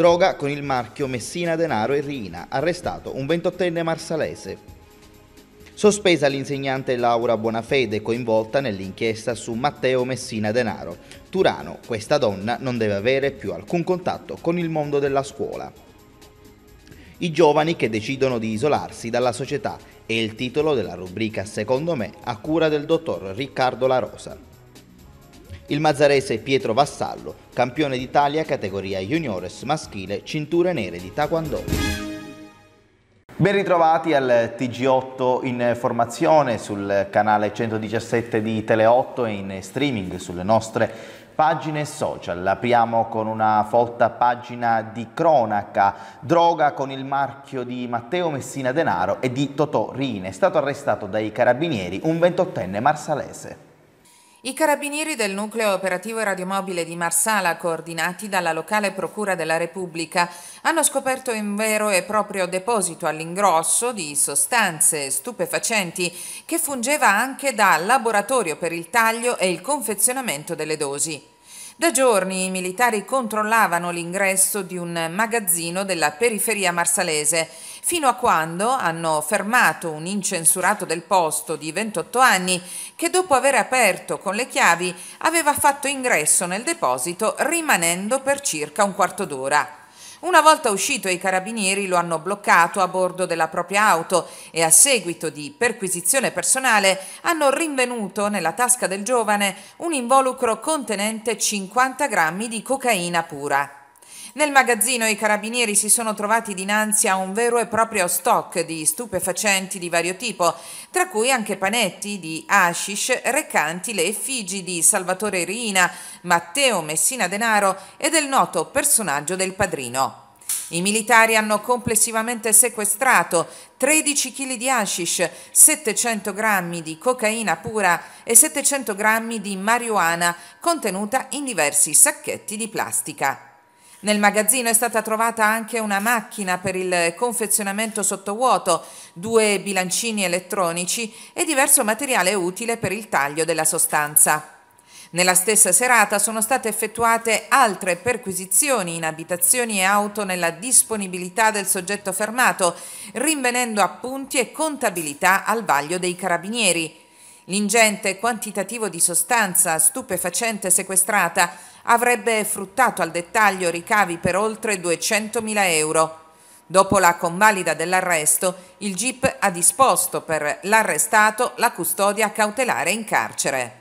droga con il marchio Messina Denaro e Rina, arrestato un 28enne marsalese. Sospesa l'insegnante Laura Bonafede coinvolta nell'inchiesta su Matteo Messina Denaro. Turano, questa donna non deve avere più alcun contatto con il mondo della scuola. I giovani che decidono di isolarsi dalla società è il titolo della rubrica Secondo me a cura del dottor Riccardo La Rosa il mazzarese Pietro Vassallo, campione d'Italia categoria juniores maschile cinture nere di taekwondo. Ben ritrovati al TG8 in formazione sul canale 117 di Tele8 e in streaming sulle nostre pagine social. Apriamo con una folta pagina di cronaca, droga con il marchio di Matteo Messina Denaro e di Totò Rine. È stato arrestato dai carabinieri un 28enne marsalese. I carabinieri del nucleo operativo radiomobile di Marsala, coordinati dalla locale Procura della Repubblica, hanno scoperto un vero e proprio deposito all'ingrosso di sostanze stupefacenti che fungeva anche da laboratorio per il taglio e il confezionamento delle dosi. Da giorni i militari controllavano l'ingresso di un magazzino della periferia marsalese, fino a quando hanno fermato un incensurato del posto di 28 anni che dopo aver aperto con le chiavi aveva fatto ingresso nel deposito rimanendo per circa un quarto d'ora. Una volta uscito i carabinieri lo hanno bloccato a bordo della propria auto e a seguito di perquisizione personale hanno rinvenuto nella tasca del giovane un involucro contenente 50 grammi di cocaina pura. Nel magazzino i carabinieri si sono trovati dinanzi a un vero e proprio stock di stupefacenti di vario tipo, tra cui anche panetti di hashish recanti le effigi di Salvatore Riina, Matteo Messina Denaro e del noto personaggio del padrino. I militari hanno complessivamente sequestrato 13 kg di hashish, 700 g di cocaina pura e 700 g di marijuana contenuta in diversi sacchetti di plastica. Nel magazzino è stata trovata anche una macchina per il confezionamento sottovuoto, due bilancini elettronici e diverso materiale utile per il taglio della sostanza. Nella stessa serata sono state effettuate altre perquisizioni in abitazioni e auto nella disponibilità del soggetto fermato, rinvenendo appunti e contabilità al vaglio dei carabinieri. L'ingente quantitativo di sostanza stupefacente sequestrata avrebbe fruttato al dettaglio ricavi per oltre 200.000 euro. Dopo la convalida dell'arresto, il GIP ha disposto per l'arrestato la custodia cautelare in carcere.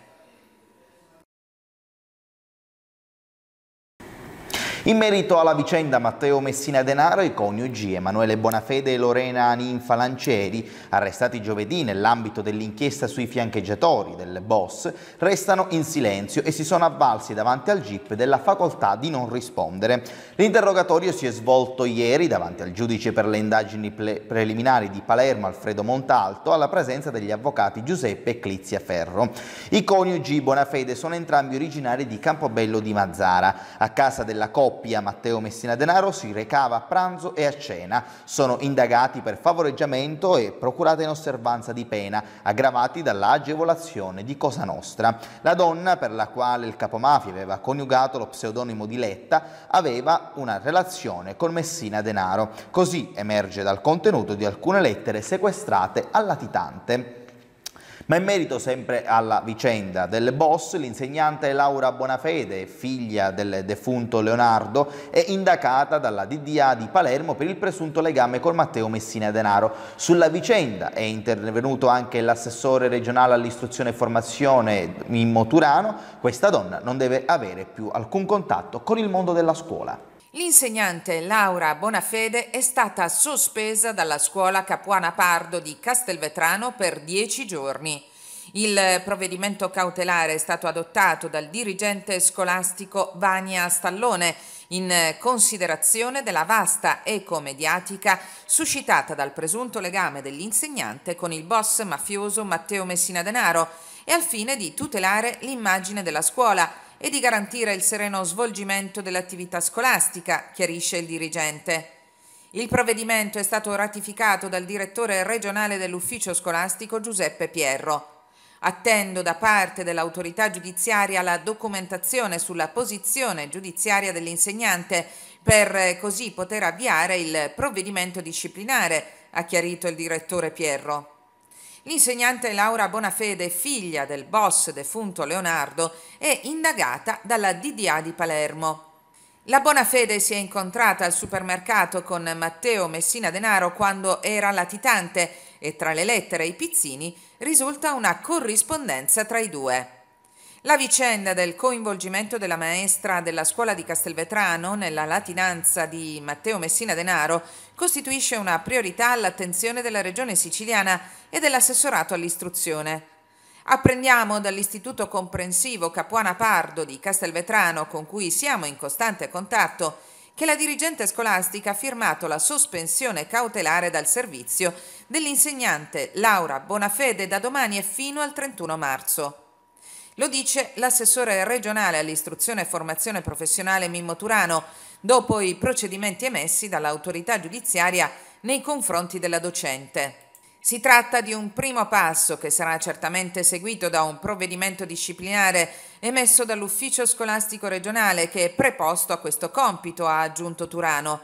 In merito alla vicenda Matteo Messina Denaro i coniugi Emanuele Bonafede e Lorena Ninfa Lancieri, arrestati giovedì nell'ambito dell'inchiesta sui fiancheggiatori del boss, restano in silenzio e si sono avvalsi davanti al GIP della facoltà di non rispondere. L'interrogatorio si è svolto ieri davanti al giudice per le indagini preliminari di Palermo Alfredo Montalto alla presenza degli avvocati Giuseppe e Clizia Ferro. I coniugi Bonafede sono entrambi originari di Campobello di Mazzara. A casa della coppia coppia Matteo Messina Denaro si recava a pranzo e a cena. Sono indagati per favoreggiamento e procurata in osservanza di pena, aggravati dall'agevolazione di Cosa Nostra. La donna, per la quale il capomafia aveva coniugato lo pseudonimo di Letta, aveva una relazione con Messina Denaro. Così emerge dal contenuto di alcune lettere sequestrate al latitante. Ma in merito sempre alla vicenda del boss, l'insegnante Laura Bonafede, figlia del defunto Leonardo, è indagata dalla DDA di Palermo per il presunto legame con Matteo Messina Denaro. Sulla vicenda è intervenuto anche l'assessore regionale all'istruzione e formazione Mimmo Turano. Questa donna non deve avere più alcun contatto con il mondo della scuola. L'insegnante Laura Bonafede è stata sospesa dalla scuola Capuana Pardo di Castelvetrano per dieci giorni. Il provvedimento cautelare è stato adottato dal dirigente scolastico Vania Stallone in considerazione della vasta eco mediatica suscitata dal presunto legame dell'insegnante con il boss mafioso Matteo Messina Denaro e al fine di tutelare l'immagine della scuola e di garantire il sereno svolgimento dell'attività scolastica, chiarisce il dirigente. Il provvedimento è stato ratificato dal direttore regionale dell'ufficio scolastico Giuseppe Pierro. Attendo da parte dell'autorità giudiziaria la documentazione sulla posizione giudiziaria dell'insegnante per eh, così poter avviare il provvedimento disciplinare, ha chiarito il direttore Pierro. L'insegnante Laura Bonafede, figlia del boss defunto Leonardo, è indagata dalla DDA di Palermo. La Bonafede si è incontrata al supermercato con Matteo Messina Denaro quando era latitante e tra le lettere e i pizzini risulta una corrispondenza tra i due. La vicenda del coinvolgimento della maestra della scuola di Castelvetrano nella latinanza di Matteo Messina Denaro costituisce una priorità all'attenzione della Regione siciliana e dell'assessorato all'istruzione. Apprendiamo dall'Istituto Comprensivo Capuana Pardo di Castelvetrano, con cui siamo in costante contatto, che la dirigente scolastica ha firmato la sospensione cautelare dal servizio dell'insegnante Laura Bonafede da domani e fino al 31 marzo. Lo dice l'assessore regionale all'istruzione e formazione professionale Mimmo Turano, dopo i procedimenti emessi dall'autorità giudiziaria nei confronti della docente. Si tratta di un primo passo che sarà certamente seguito da un provvedimento disciplinare emesso dall'ufficio scolastico regionale che è preposto a questo compito, ha aggiunto Turano.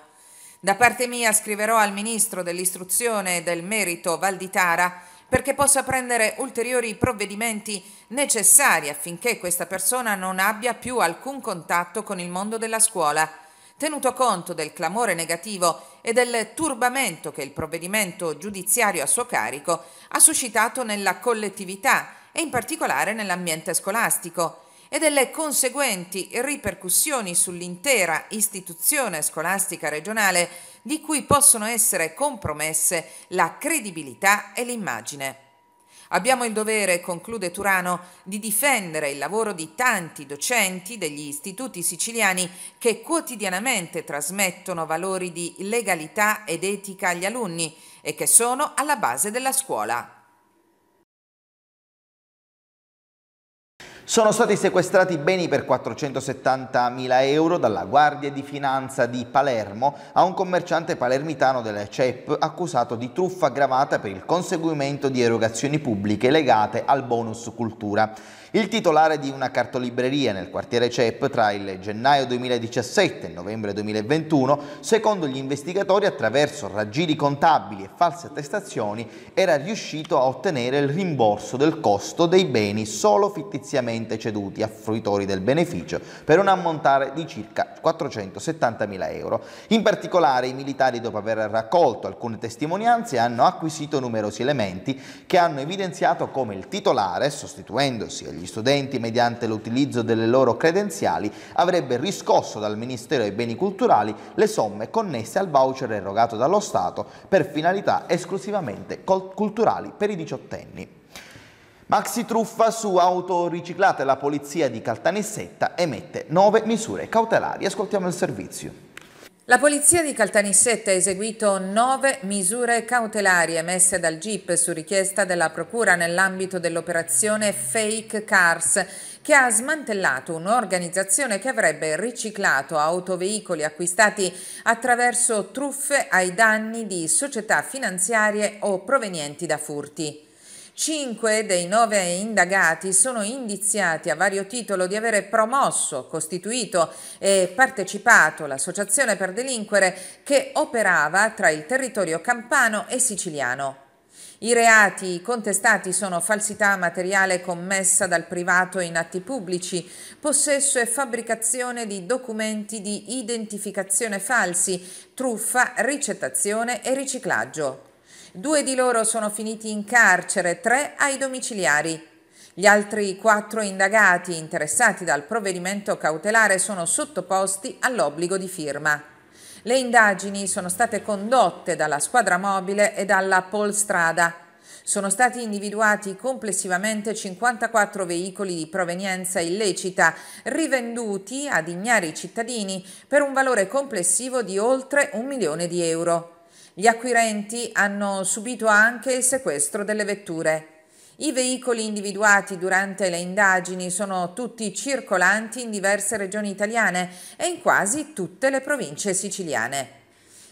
Da parte mia scriverò al Ministro dell'Istruzione e del Merito Valditara perché possa prendere ulteriori provvedimenti necessari affinché questa persona non abbia più alcun contatto con il mondo della scuola, tenuto conto del clamore negativo e del turbamento che il provvedimento giudiziario a suo carico ha suscitato nella collettività e in particolare nell'ambiente scolastico e delle conseguenti ripercussioni sull'intera istituzione scolastica regionale di cui possono essere compromesse la credibilità e l'immagine. Abbiamo il dovere, conclude Turano, di difendere il lavoro di tanti docenti degli istituti siciliani che quotidianamente trasmettono valori di legalità ed etica agli alunni e che sono alla base della scuola. Sono stati sequestrati beni per 470.000 euro dalla Guardia di Finanza di Palermo a un commerciante palermitano della CEP accusato di truffa aggravata per il conseguimento di erogazioni pubbliche legate al bonus cultura. Il titolare di una cartolibreria nel quartiere CEP tra il gennaio 2017 e il novembre 2021, secondo gli investigatori attraverso raggiri contabili e false attestazioni, era riuscito a ottenere il rimborso del costo dei beni solo fittiziamente ceduti a fruitori del beneficio per un ammontare di circa 470.000 euro. In particolare i militari dopo aver raccolto alcune testimonianze hanno acquisito numerosi elementi che hanno evidenziato come il titolare, sostituendosi agli gli studenti, mediante l'utilizzo delle loro credenziali, avrebbe riscosso dal Ministero dei Beni Culturali le somme connesse al voucher erogato dallo Stato per finalità esclusivamente culturali per i diciottenni. Maxi truffa su auto riciclate, la polizia di Caltanissetta emette nove misure cautelari. Ascoltiamo il servizio. La polizia di Caltanissetta ha eseguito nove misure cautelari emesse dal GIP su richiesta della Procura nell'ambito dell'operazione Fake Cars che ha smantellato un'organizzazione che avrebbe riciclato autoveicoli acquistati attraverso truffe ai danni di società finanziarie o provenienti da furti. Cinque dei nove indagati sono indiziati a vario titolo di avere promosso, costituito e partecipato l'associazione per delinquere che operava tra il territorio campano e siciliano. I reati contestati sono falsità materiale commessa dal privato in atti pubblici, possesso e fabbricazione di documenti di identificazione falsi, truffa, ricettazione e riciclaggio. Due di loro sono finiti in carcere, tre ai domiciliari. Gli altri quattro indagati interessati dal provvedimento cautelare sono sottoposti all'obbligo di firma. Le indagini sono state condotte dalla squadra mobile e dalla polstrada. Sono stati individuati complessivamente 54 veicoli di provenienza illecita, rivenduti ad ignari cittadini per un valore complessivo di oltre un milione di euro. Gli acquirenti hanno subito anche il sequestro delle vetture. I veicoli individuati durante le indagini sono tutti circolanti in diverse regioni italiane e in quasi tutte le province siciliane.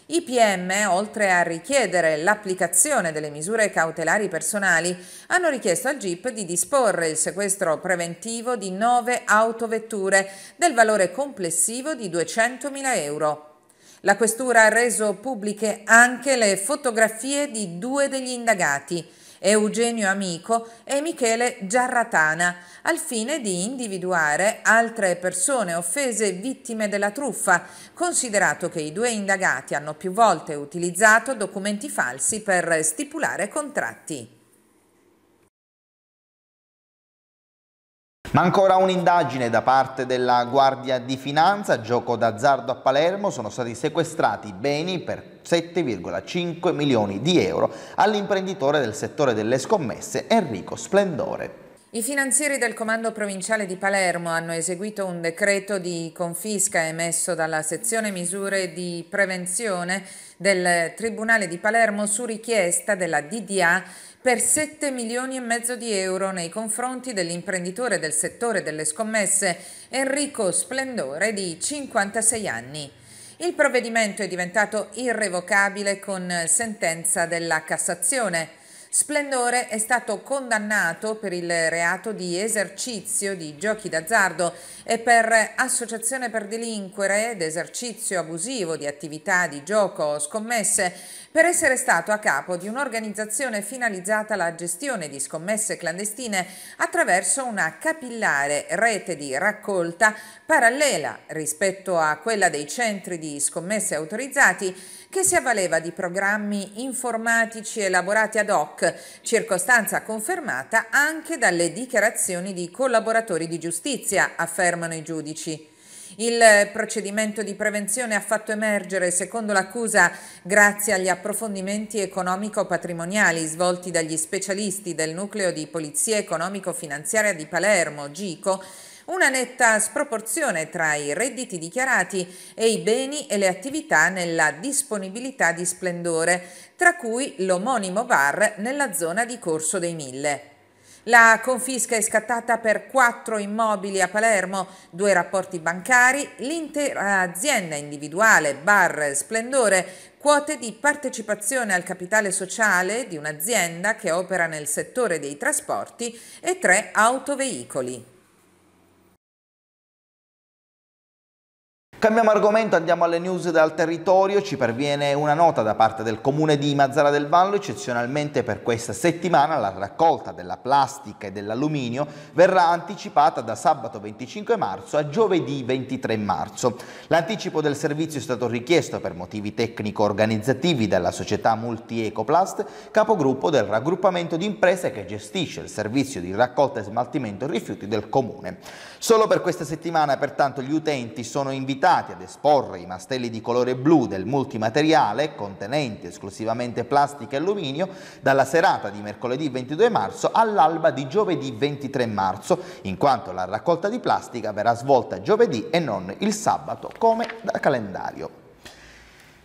I PM, oltre a richiedere l'applicazione delle misure cautelari personali, hanno richiesto al GIP di disporre il sequestro preventivo di nove autovetture del valore complessivo di 200.000 euro. La questura ha reso pubbliche anche le fotografie di due degli indagati, Eugenio Amico e Michele Giarratana, al fine di individuare altre persone offese vittime della truffa, considerato che i due indagati hanno più volte utilizzato documenti falsi per stipulare contratti. Ma ancora un'indagine da parte della Guardia di Finanza, gioco d'azzardo a Palermo, sono stati sequestrati beni per 7,5 milioni di euro all'imprenditore del settore delle scommesse Enrico Splendore. I finanzieri del Comando Provinciale di Palermo hanno eseguito un decreto di confisca emesso dalla sezione misure di prevenzione del Tribunale di Palermo su richiesta della DDA per 7 milioni e mezzo di euro nei confronti dell'imprenditore del settore delle scommesse Enrico Splendore di 56 anni. Il provvedimento è diventato irrevocabile con sentenza della Cassazione. Splendore è stato condannato per il reato di esercizio di giochi d'azzardo e per associazione per delinquere ed esercizio abusivo di attività di gioco o scommesse per essere stato a capo di un'organizzazione finalizzata alla gestione di scommesse clandestine attraverso una capillare rete di raccolta parallela rispetto a quella dei centri di scommesse autorizzati che si avvaleva di programmi informatici elaborati ad hoc, circostanza confermata anche dalle dichiarazioni di collaboratori di giustizia, affermano i giudici. Il procedimento di prevenzione ha fatto emergere, secondo l'accusa, grazie agli approfondimenti economico-patrimoniali svolti dagli specialisti del nucleo di Polizia Economico-Finanziaria di Palermo, GICO, una netta sproporzione tra i redditi dichiarati e i beni e le attività nella disponibilità di splendore, tra cui l'omonimo bar nella zona di Corso dei Mille. La confisca è scattata per quattro immobili a Palermo, due rapporti bancari, l'intera azienda individuale Bar Splendore, quote di partecipazione al capitale sociale di un'azienda che opera nel settore dei trasporti e tre autoveicoli. Cambiamo argomento, andiamo alle news dal territorio, ci perviene una nota da parte del comune di Mazzara del Vallo, eccezionalmente per questa settimana la raccolta della plastica e dell'alluminio verrà anticipata da sabato 25 marzo a giovedì 23 marzo. L'anticipo del servizio è stato richiesto per motivi tecnico-organizzativi dalla società Multiecoplast, capogruppo del raggruppamento di imprese che gestisce il servizio di raccolta e smaltimento rifiuti del comune. Solo per questa settimana pertanto gli utenti sono invitati invitati ad esporre i mastelli di colore blu del multimateriale, contenenti esclusivamente plastica e alluminio, dalla serata di mercoledì 22 marzo all'alba di giovedì 23 marzo, in quanto la raccolta di plastica verrà svolta giovedì e non il sabato come da calendario.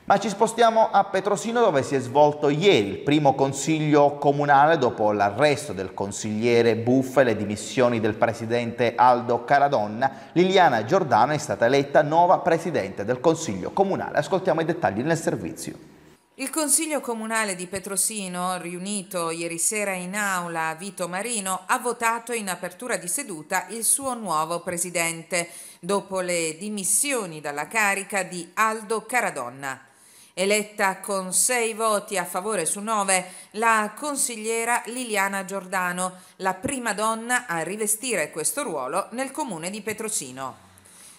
Ma ci spostiamo a Petrosino dove si è svolto ieri il primo consiglio comunale dopo l'arresto del consigliere Buffa e le dimissioni del presidente Aldo Caradonna. Liliana Giordano è stata eletta nuova presidente del consiglio comunale. Ascoltiamo i dettagli nel servizio. Il Consiglio Comunale di Petrosino, riunito ieri sera in aula a Vito Marino, ha votato in apertura di seduta il suo nuovo presidente, dopo le dimissioni dalla carica di Aldo Caradonna. Eletta con sei voti a favore su nove la consigliera Liliana Giordano, la prima donna a rivestire questo ruolo nel comune di Petrosino.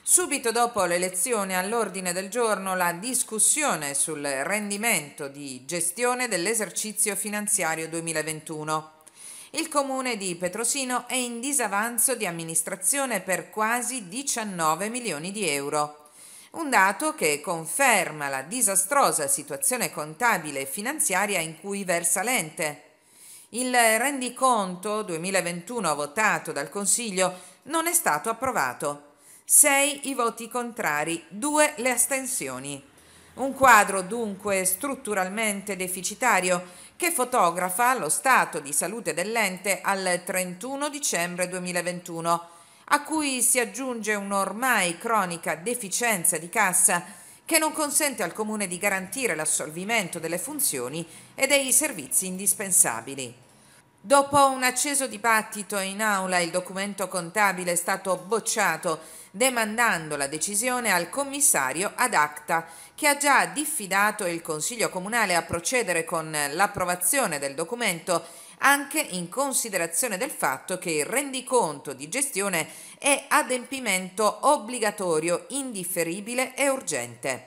Subito dopo l'elezione all'ordine del giorno la discussione sul rendimento di gestione dell'esercizio finanziario 2021. Il comune di Petrosino è in disavanzo di amministrazione per quasi 19 milioni di euro. Un dato che conferma la disastrosa situazione contabile e finanziaria in cui versa l'ente. Il rendiconto 2021 votato dal Consiglio non è stato approvato. 6 i voti contrari, 2 le astensioni. Un quadro dunque strutturalmente deficitario che fotografa lo stato di salute dell'ente al 31 dicembre 2021 a cui si aggiunge un'ormai cronica deficienza di cassa che non consente al Comune di garantire l'assolvimento delle funzioni e dei servizi indispensabili. Dopo un acceso dibattito in aula il documento contabile è stato bocciato, demandando la decisione al commissario ad acta, che ha già diffidato il Consiglio Comunale a procedere con l'approvazione del documento anche in considerazione del fatto che il rendiconto di gestione è adempimento obbligatorio, indifferibile e urgente.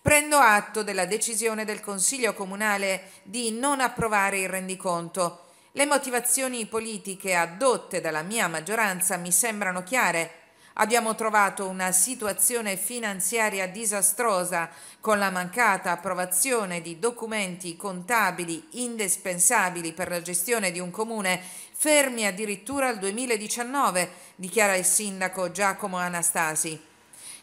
Prendo atto della decisione del Consiglio Comunale di non approvare il rendiconto. Le motivazioni politiche adotte dalla mia maggioranza mi sembrano chiare Abbiamo trovato una situazione finanziaria disastrosa con la mancata approvazione di documenti contabili indispensabili per la gestione di un comune fermi addirittura al 2019, dichiara il sindaco Giacomo Anastasi.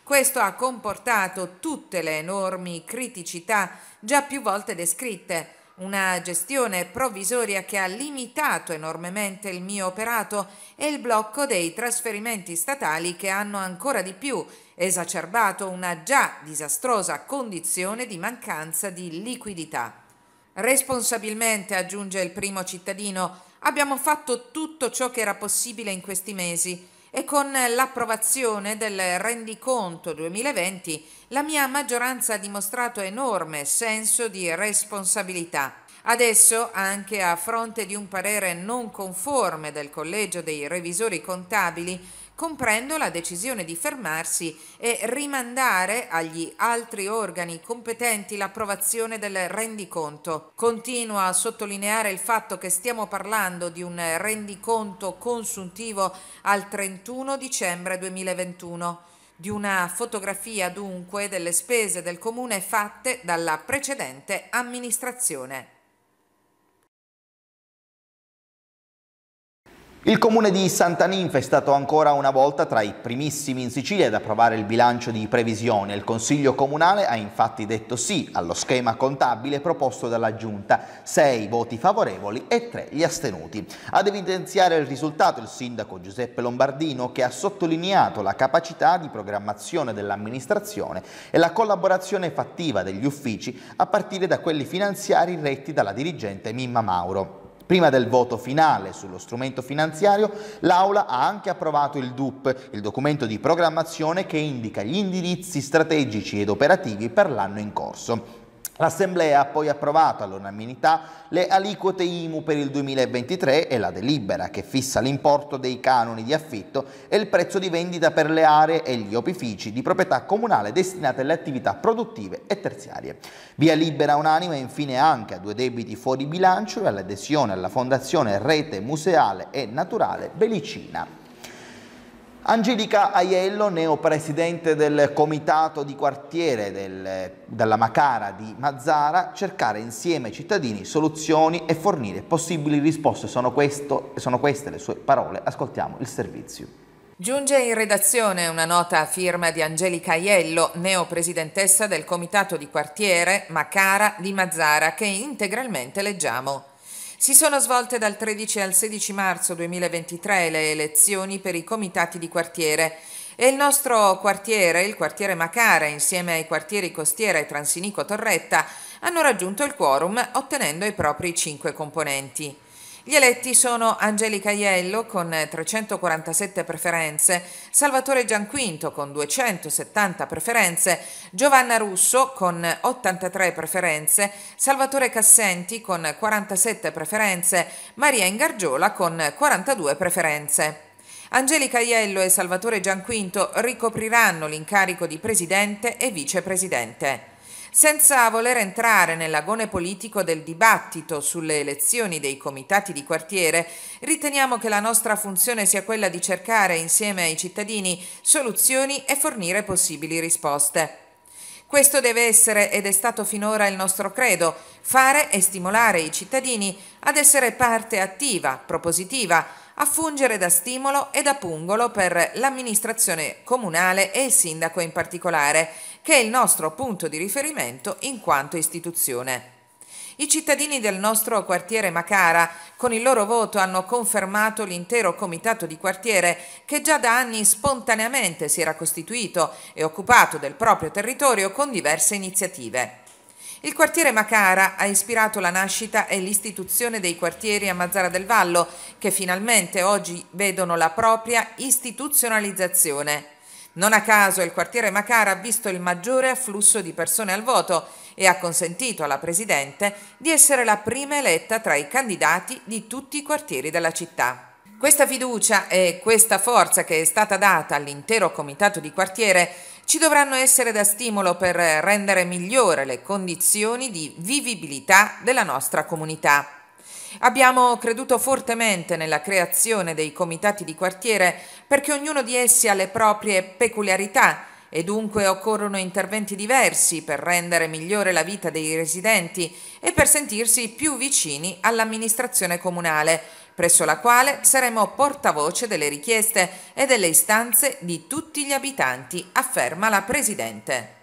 Questo ha comportato tutte le enormi criticità già più volte descritte una gestione provvisoria che ha limitato enormemente il mio operato e il blocco dei trasferimenti statali che hanno ancora di più esacerbato una già disastrosa condizione di mancanza di liquidità. Responsabilmente, aggiunge il primo cittadino, abbiamo fatto tutto ciò che era possibile in questi mesi e con l'approvazione del rendiconto 2020 la mia maggioranza ha dimostrato enorme senso di responsabilità. Adesso, anche a fronte di un parere non conforme del Collegio dei Revisori Contabili, comprendo la decisione di fermarsi e rimandare agli altri organi competenti l'approvazione del rendiconto. Continua a sottolineare il fatto che stiamo parlando di un rendiconto consuntivo al 31 dicembre 2021 di una fotografia dunque delle spese del comune fatte dalla precedente amministrazione. Il comune di Santa Ninfa è stato ancora una volta tra i primissimi in Sicilia ad approvare il bilancio di previsione. Il Consiglio Comunale ha infatti detto sì allo schema contabile proposto dalla Giunta, 6 voti favorevoli e 3 gli astenuti. Ad evidenziare il risultato il sindaco Giuseppe Lombardino che ha sottolineato la capacità di programmazione dell'amministrazione e la collaborazione fattiva degli uffici a partire da quelli finanziari retti dalla dirigente Mimma Mauro. Prima del voto finale sullo strumento finanziario, l'Aula ha anche approvato il DUP, il documento di programmazione che indica gli indirizzi strategici ed operativi per l'anno in corso. L'Assemblea ha poi approvato all'unanimità le aliquote IMU per il 2023 e la delibera che fissa l'importo dei canoni di affitto e il prezzo di vendita per le aree e gli opifici di proprietà comunale destinate alle attività produttive e terziarie. Via libera unanime infine anche a due debiti fuori bilancio e all'adesione alla Fondazione Rete Museale e Naturale Belicina. Angelica Aiello, neopresidente del comitato di quartiere del, della Macara di Mazzara, cercare insieme ai cittadini soluzioni e fornire possibili risposte. Sono, questo, sono queste le sue parole. Ascoltiamo il servizio. Giunge in redazione una nota a firma di Angelica Aiello, neopresidentessa del comitato di quartiere Macara di Mazzara, che integralmente leggiamo. Si sono svolte dal 13 al 16 marzo 2023 le elezioni per i comitati di quartiere. E il nostro quartiere, il quartiere Macara, insieme ai quartieri Costiera e Transinico Torretta, hanno raggiunto il quorum ottenendo i propri cinque componenti. Gli eletti sono Angelica Iello con 347 preferenze, Salvatore Gianquinto con 270 preferenze, Giovanna Russo con 83 preferenze, Salvatore Cassenti con 47 preferenze, Maria Ingargiola con 42 preferenze. Angelica Iello e Salvatore Gianquinto ricopriranno l'incarico di presidente e vicepresidente. Senza voler entrare nell'agone politico del dibattito sulle elezioni dei comitati di quartiere, riteniamo che la nostra funzione sia quella di cercare insieme ai cittadini soluzioni e fornire possibili risposte. Questo deve essere ed è stato finora il nostro credo, fare e stimolare i cittadini ad essere parte attiva, propositiva, a fungere da stimolo e da pungolo per l'amministrazione comunale e il sindaco in particolare che è il nostro punto di riferimento in quanto istituzione. I cittadini del nostro quartiere Macara con il loro voto hanno confermato l'intero comitato di quartiere che già da anni spontaneamente si era costituito e occupato del proprio territorio con diverse iniziative. Il quartiere Macara ha ispirato la nascita e l'istituzione dei quartieri a Mazzara del Vallo che finalmente oggi vedono la propria istituzionalizzazione non a caso il quartiere Macara ha visto il maggiore afflusso di persone al voto e ha consentito alla Presidente di essere la prima eletta tra i candidati di tutti i quartieri della città. Questa fiducia e questa forza che è stata data all'intero comitato di quartiere ci dovranno essere da stimolo per rendere migliore le condizioni di vivibilità della nostra comunità. Abbiamo creduto fortemente nella creazione dei comitati di quartiere perché ognuno di essi ha le proprie peculiarità e dunque occorrono interventi diversi per rendere migliore la vita dei residenti e per sentirsi più vicini all'amministrazione comunale, presso la quale saremo portavoce delle richieste e delle istanze di tutti gli abitanti, afferma la Presidente.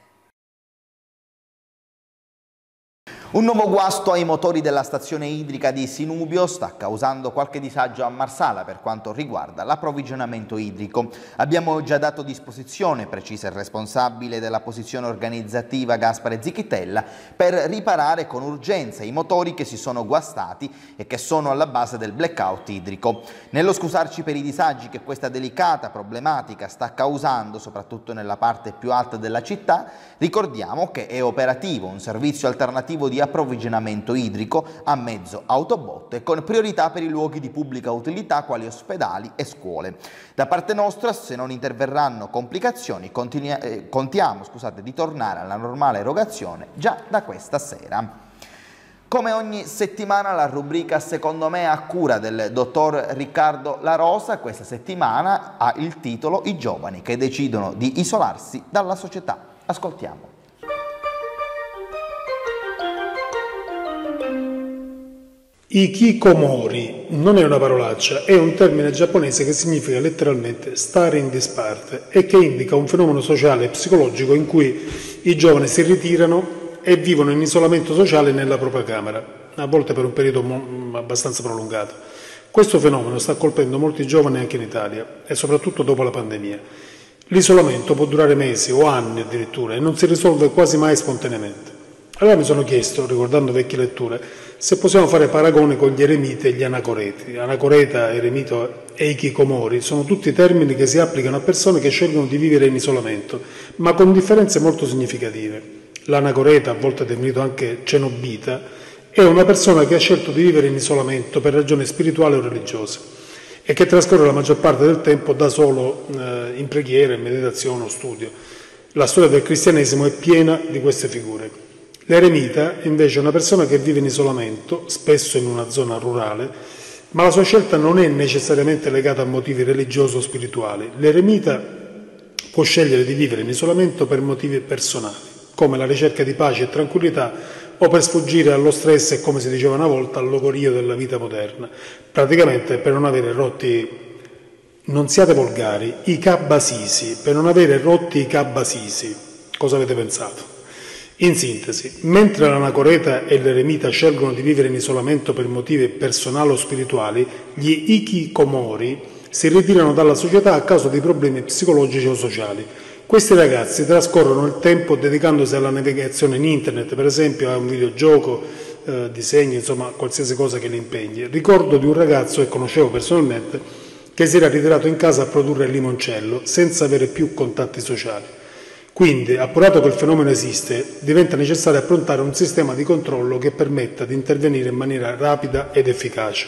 Un nuovo guasto ai motori della stazione idrica di Sinubio sta causando qualche disagio a Marsala per quanto riguarda l'approvvigionamento idrico. Abbiamo già dato disposizione, precisa il responsabile della posizione organizzativa Gaspare Zichitella, per riparare con urgenza i motori che si sono guastati e che sono alla base del blackout idrico. Nello scusarci per i disagi che questa delicata problematica sta causando, soprattutto nella parte più alta della città, ricordiamo che è operativo un servizio alternativo di approvvigionamento idrico a mezzo autobotto e con priorità per i luoghi di pubblica utilità quali ospedali e scuole. Da parte nostra, se non interverranno complicazioni, eh, contiamo scusate, di tornare alla normale erogazione già da questa sera. Come ogni settimana la rubrica secondo me a cura del dottor Riccardo La Rosa questa settimana ha il titolo I giovani che decidono di isolarsi dalla società. Ascoltiamo. Ikikomori non è una parolaccia, è un termine giapponese che significa letteralmente stare in disparte e che indica un fenomeno sociale e psicologico in cui i giovani si ritirano e vivono in isolamento sociale nella propria camera, a volte per un periodo mm, abbastanza prolungato. Questo fenomeno sta colpendo molti giovani anche in Italia e soprattutto dopo la pandemia. L'isolamento può durare mesi o anni addirittura e non si risolve quasi mai spontaneamente. Allora mi sono chiesto, ricordando vecchie letture, se possiamo fare paragone con gli eremiti e gli anacoreti. Anacoreta, eremito e i chicomori sono tutti termini che si applicano a persone che scelgono di vivere in isolamento, ma con differenze molto significative. L'anacoreta, a volte definito anche cenobita, è una persona che ha scelto di vivere in isolamento per ragioni spirituali o religiose e che trascorre la maggior parte del tempo da solo eh, in preghiera, in meditazione o studio. La storia del cristianesimo è piena di queste figure. L'eremita invece è una persona che vive in isolamento, spesso in una zona rurale, ma la sua scelta non è necessariamente legata a motivi religiosi o spirituali. L'eremita può scegliere di vivere in isolamento per motivi personali, come la ricerca di pace e tranquillità o per sfuggire allo stress e, come si diceva una volta, al logorio della vita moderna, praticamente per non avere rotti non siate volgari, i cabasisi, per non avere rotti i cabbasisi. Cosa avete pensato? In sintesi, mentre l'anacoreta e l'eremita scelgono di vivere in isolamento per motivi personali o spirituali, gli ikikomori si ritirano dalla società a causa di problemi psicologici o sociali. Questi ragazzi trascorrono il tempo dedicandosi alla navigazione in internet, per esempio a un videogioco, eh, disegni, insomma qualsiasi cosa che li impegni. Ricordo di un ragazzo che conoscevo personalmente che si era ritirato in casa a produrre il limoncello senza avere più contatti sociali. Quindi, appurato che il fenomeno esiste, diventa necessario approntare un sistema di controllo che permetta di intervenire in maniera rapida ed efficace.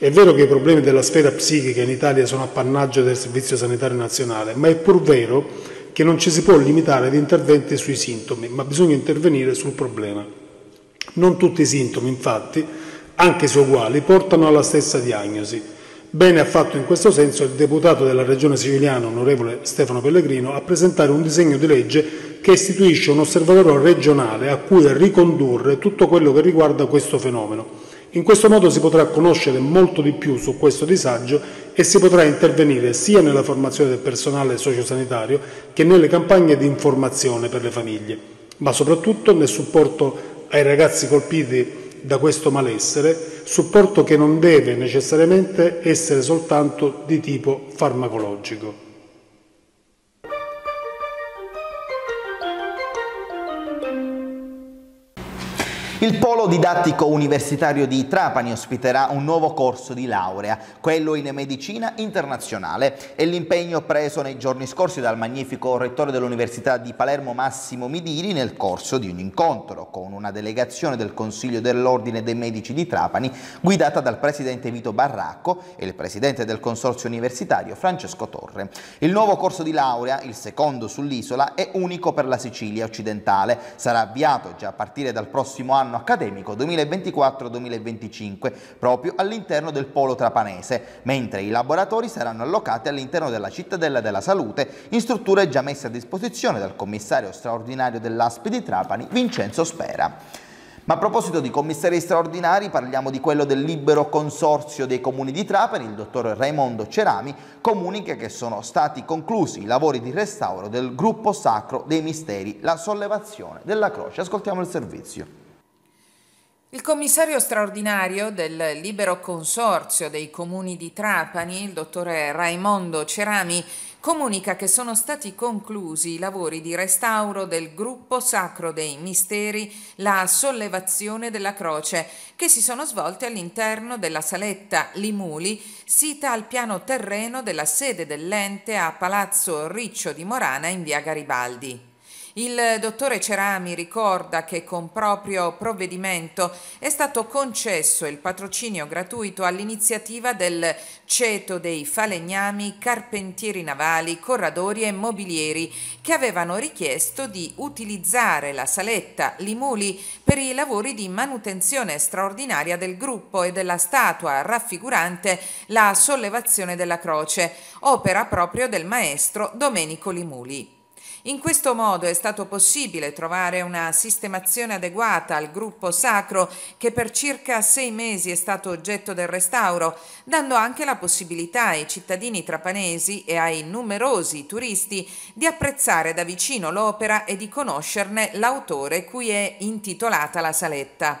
È vero che i problemi della sfera psichica in Italia sono appannaggio del Servizio Sanitario Nazionale, ma è pur vero che non ci si può limitare ad interventi sui sintomi, ma bisogna intervenire sul problema. Non tutti i sintomi, infatti, anche se uguali, portano alla stessa diagnosi. Bene ha fatto in questo senso il deputato della Regione siciliana, onorevole Stefano Pellegrino, a presentare un disegno di legge che istituisce un osservatorio regionale a cui ricondurre tutto quello che riguarda questo fenomeno. In questo modo si potrà conoscere molto di più su questo disagio e si potrà intervenire sia nella formazione del personale sociosanitario che nelle campagne di informazione per le famiglie, ma soprattutto nel supporto ai ragazzi colpiti da questo malessere, supporto che non deve necessariamente essere soltanto di tipo farmacologico. Il Polo Didattico Universitario di Trapani ospiterà un nuovo corso di laurea, quello in medicina internazionale e l'impegno preso nei giorni scorsi dal magnifico rettore dell'Università di Palermo Massimo Midiri nel corso di un incontro con una delegazione del Consiglio dell'Ordine dei Medici di Trapani guidata dal presidente Vito Barracco e il presidente del Consorzio Universitario Francesco Torre. Il nuovo corso di laurea, il secondo sull'isola, è unico per la Sicilia occidentale. Sarà avviato già a partire dal prossimo anno dell'anno accademico 2024-2025 proprio all'interno del polo trapanese, mentre i laboratori saranno allocati all'interno della cittadella della salute in strutture già messe a disposizione dal commissario straordinario dell'ASP di Trapani Vincenzo Spera. Ma a proposito di commissari straordinari, parliamo di quello del libero consorzio dei comuni di Trapani, il dottor Raimondo Cerami, comunica che sono stati conclusi i lavori di restauro del gruppo sacro dei misteri, la sollevazione della croce. Ascoltiamo il servizio. Il commissario straordinario del libero consorzio dei comuni di Trapani, il dottore Raimondo Cerami, comunica che sono stati conclusi i lavori di restauro del gruppo sacro dei misteri, la sollevazione della croce, che si sono svolti all'interno della saletta Limuli, sita al piano terreno della sede dell'ente a Palazzo Riccio di Morana in via Garibaldi. Il dottore Cerami ricorda che con proprio provvedimento è stato concesso il patrocinio gratuito all'iniziativa del ceto dei falegnami, carpentieri navali, corradori e mobilieri che avevano richiesto di utilizzare la saletta Limuli per i lavori di manutenzione straordinaria del gruppo e della statua raffigurante la sollevazione della croce, opera proprio del maestro Domenico Limuli. In questo modo è stato possibile trovare una sistemazione adeguata al gruppo sacro che per circa sei mesi è stato oggetto del restauro, dando anche la possibilità ai cittadini trapanesi e ai numerosi turisti di apprezzare da vicino l'opera e di conoscerne l'autore cui è intitolata la saletta.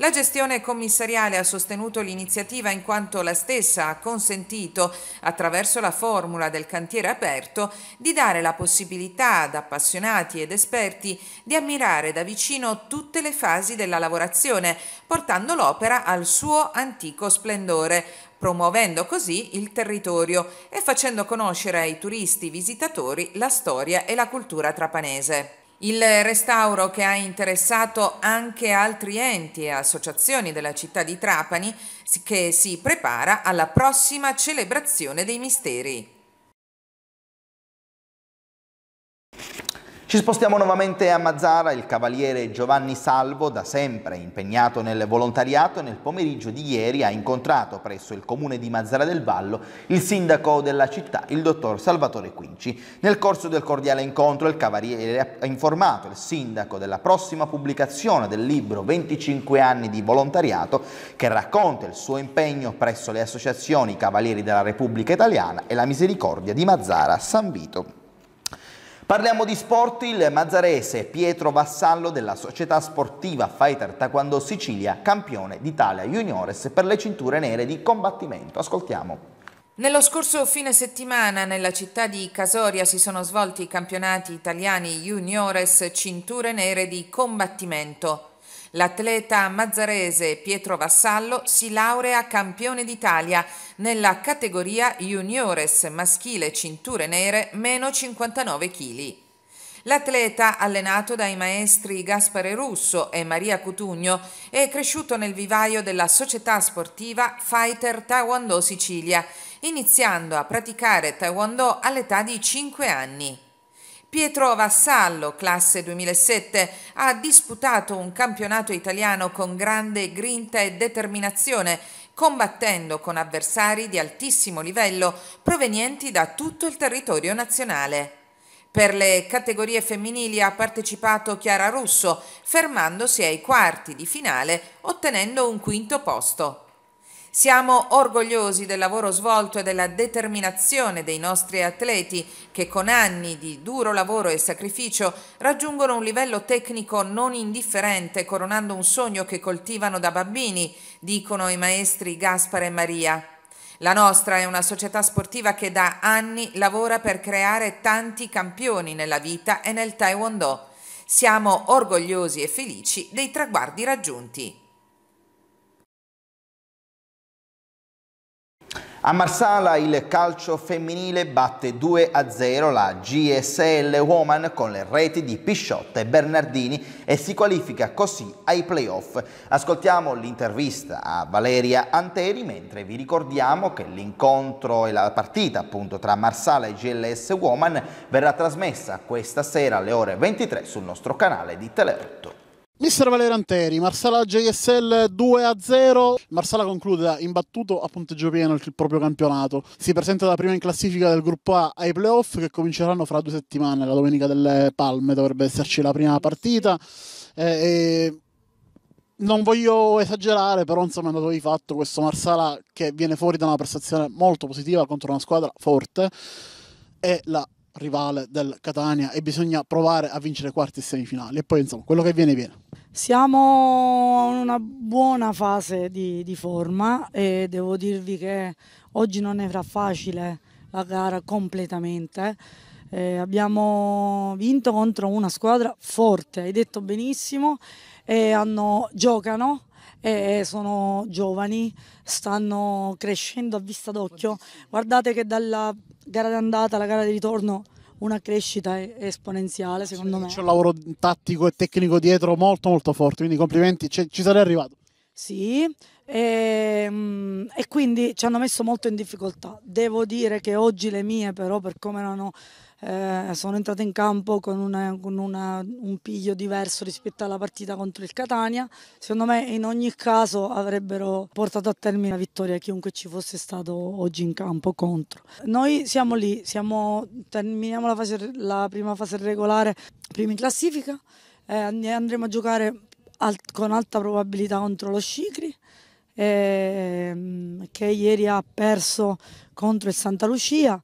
La gestione commissariale ha sostenuto l'iniziativa in quanto la stessa ha consentito, attraverso la formula del cantiere aperto, di dare la possibilità ad appassionati ed esperti di ammirare da vicino tutte le fasi della lavorazione, portando l'opera al suo antico splendore, promuovendo così il territorio e facendo conoscere ai turisti visitatori la storia e la cultura trapanese. Il restauro che ha interessato anche altri enti e associazioni della città di Trapani che si prepara alla prossima celebrazione dei misteri. Ci spostiamo nuovamente a Mazzara, il cavaliere Giovanni Salvo, da sempre impegnato nel volontariato, nel pomeriggio di ieri ha incontrato presso il comune di Mazzara del Vallo il sindaco della città, il dottor Salvatore Quinci. Nel corso del cordiale incontro il cavaliere ha informato il sindaco della prossima pubblicazione del libro 25 anni di volontariato che racconta il suo impegno presso le associazioni Cavalieri della Repubblica Italiana e la Misericordia di Mazzara San Vito. Parliamo di sport, il Mazzarese Pietro Vassallo della società sportiva Fighter Taekwondo Sicilia, campione d'Italia juniores per le cinture nere di combattimento. Ascoltiamo. Nello scorso fine settimana nella città di Casoria si sono svolti i campionati italiani juniores cinture nere di combattimento. L'atleta mazzarese Pietro Vassallo si laurea campione d'Italia nella categoria juniores maschile cinture nere meno 59 kg. L'atleta, allenato dai maestri Gaspare Russo e Maria Cutugno, è cresciuto nel vivaio della società sportiva Fighter Taekwondo Sicilia, iniziando a praticare Taekwondo all'età di 5 anni. Pietro Vassallo, classe 2007, ha disputato un campionato italiano con grande grinta e determinazione, combattendo con avversari di altissimo livello provenienti da tutto il territorio nazionale. Per le categorie femminili ha partecipato Chiara Russo, fermandosi ai quarti di finale, ottenendo un quinto posto. Siamo orgogliosi del lavoro svolto e della determinazione dei nostri atleti che con anni di duro lavoro e sacrificio raggiungono un livello tecnico non indifferente coronando un sogno che coltivano da bambini, dicono i maestri Gaspar e Maria. La nostra è una società sportiva che da anni lavora per creare tanti campioni nella vita e nel Taekwondo. Siamo orgogliosi e felici dei traguardi raggiunti. A Marsala il calcio femminile batte 2 0 la GSL Woman con le reti di Pisciotta e Bernardini e si qualifica così ai playoff. Ascoltiamo l'intervista a Valeria Anteri mentre vi ricordiamo che l'incontro e la partita appunto tra Marsala e GLS Woman verrà trasmessa questa sera alle ore 23 sul nostro canale di Telerotto. Mister Valeranteri, Marsala JSL 2 0. Marsala conclude imbattuto a punteggio pieno il proprio campionato. Si presenta da prima in classifica del gruppo A ai playoff che cominceranno fra due settimane, la domenica delle Palme dovrebbe esserci la prima partita. Eh, non voglio esagerare, però insomma è andato di fatto questo Marsala che viene fuori da una prestazione molto positiva contro una squadra forte e la rivale del Catania e bisogna provare a vincere quarti e semifinali e poi insomma quello che viene viene. Siamo in una buona fase di, di forma e devo dirvi che oggi non era facile la gara completamente. Eh, abbiamo vinto contro una squadra forte, hai detto benissimo, e hanno, giocano eh, sono giovani, stanno crescendo a vista d'occhio. Guardate che dalla gara d'andata alla gara di ritorno una crescita esponenziale secondo me. C'è un lavoro tattico e tecnico dietro molto molto forte, quindi complimenti, ci sarei arrivato. Sì, e, ehm, e quindi ci hanno messo molto in difficoltà. Devo dire che oggi le mie però per come erano eh, sono entrate in campo con, una, con una, un piglio diverso rispetto alla partita contro il Catania. Secondo me in ogni caso avrebbero portato a termine la vittoria chiunque ci fosse stato oggi in campo contro. Noi siamo lì, siamo, terminiamo la, fase, la, prima fase regolare, primi in classifica, eh, andremo a giocare al, con alta probabilità contro lo Scicri ehm, che ieri ha perso contro il Santa Lucia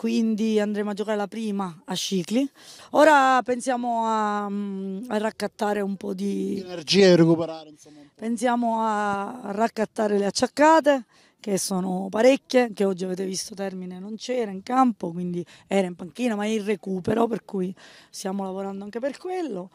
quindi andremo a giocare la prima a cicli. Ora pensiamo a, mm, a raccattare un po' di... di energie e recuperare. Insomma, pensiamo a raccattare le acciaccate che sono parecchie, che oggi avete visto termine non c'era in campo, quindi era in panchina, ma è in recupero, per cui stiamo lavorando anche per quello.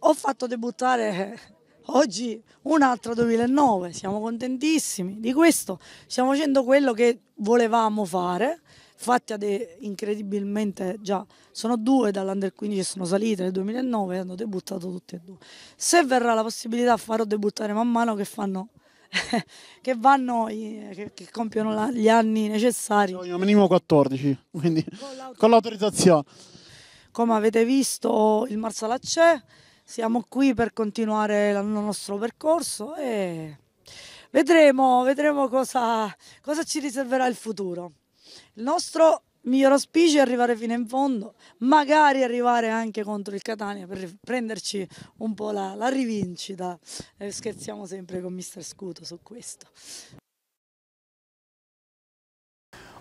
Ho fatto debuttare eh, oggi un'altra 2009, siamo contentissimi di questo, stiamo facendo quello che volevamo fare, fatte de, incredibilmente già sono due dall'Under 15 sono salite nel 2009 e hanno debuttato tutte e due se verrà la possibilità farò debuttare man mano che fanno che vanno che, che compiono la, gli anni necessari vogliono minimo 14 quindi con l'autorizzazione come avete visto il Marsala c'è siamo qui per continuare il nostro percorso e vedremo, vedremo cosa, cosa ci riserverà il futuro il nostro miglior auspicio è arrivare fino in fondo, magari arrivare anche contro il Catania per prenderci un po' la, la rivincita. Eh, scherziamo sempre con Mister Scuto su questo.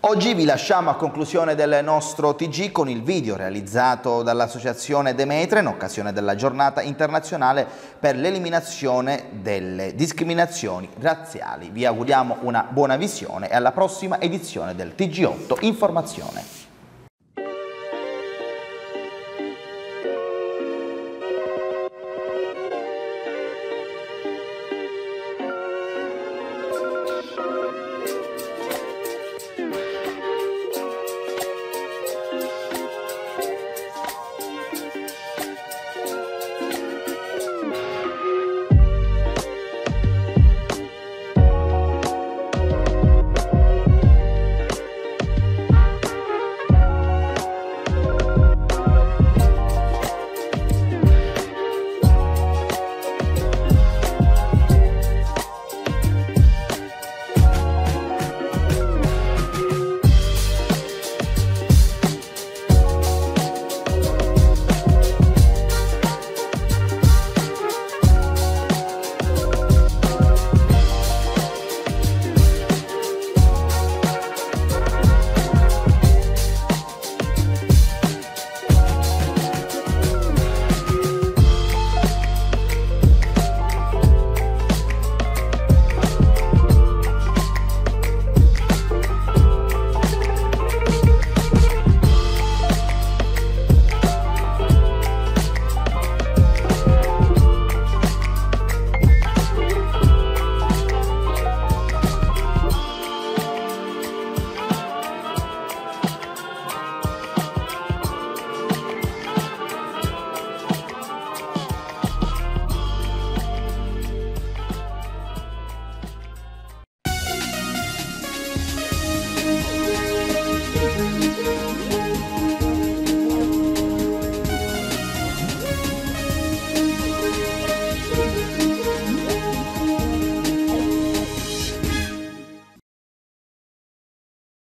Oggi vi lasciamo a conclusione del nostro TG con il video realizzato dall'Associazione Demetre in occasione della giornata internazionale per l'eliminazione delle discriminazioni razziali. Vi auguriamo una buona visione e alla prossima edizione del TG8 Informazione.